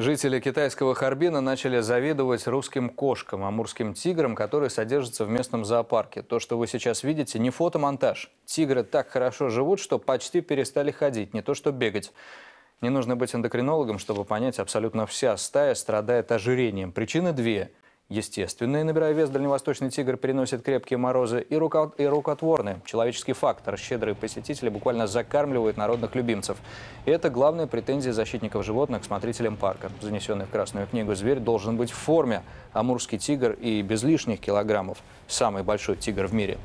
Жители китайского Харбина начали завидовать русским кошкам, амурским тиграм, которые содержатся в местном зоопарке. То, что вы сейчас видите, не фотомонтаж. Тигры так хорошо живут, что почти перестали ходить, не то что бегать. Не нужно быть эндокринологом, чтобы понять, абсолютно вся стая страдает ожирением. Причины две. Естественный, набирая вес, дальневосточный тигр переносит крепкие морозы и, руко... и рукотворный. Человеческий фактор. Щедрые посетители буквально закармливают народных любимцев. И это главная претензия защитников животных к смотрителям парка. Занесенный в Красную книгу зверь должен быть в форме. Амурский тигр и без лишних килограммов. Самый большой тигр в мире.